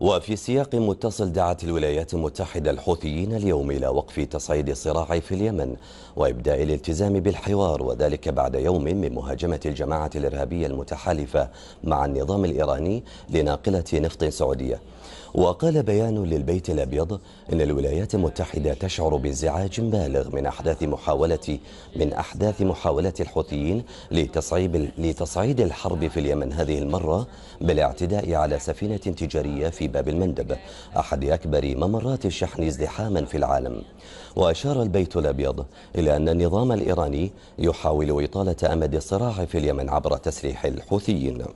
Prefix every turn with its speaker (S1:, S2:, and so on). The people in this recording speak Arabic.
S1: وفي سياق متصل دعت الولايات المتحدة الحوثيين اليوم إلى وقف تصعيد الصراع في اليمن وإبداء الالتزام بالحوار وذلك بعد يوم من مهاجمة الجماعة الإرهابية المتحالفة مع النظام الإيراني لناقلة نفط سعودية وقال بيان للبيت الأبيض إن الولايات المتحدة تشعر بانزعاج بالغ من أحداث محاولة من أحداث محاولة الحوثيين لتصعيد لتصعيد الحرب في اليمن هذه المرة بالاعتداء على سفينة تجارية في باب المندب أحد أكبر ممرات الشحن ازدحاما في العالم وأشار البيت الأبيض إلى أن النظام الإيراني يحاول إطالة أمد الصراع في اليمن عبر تسريح الحوثيين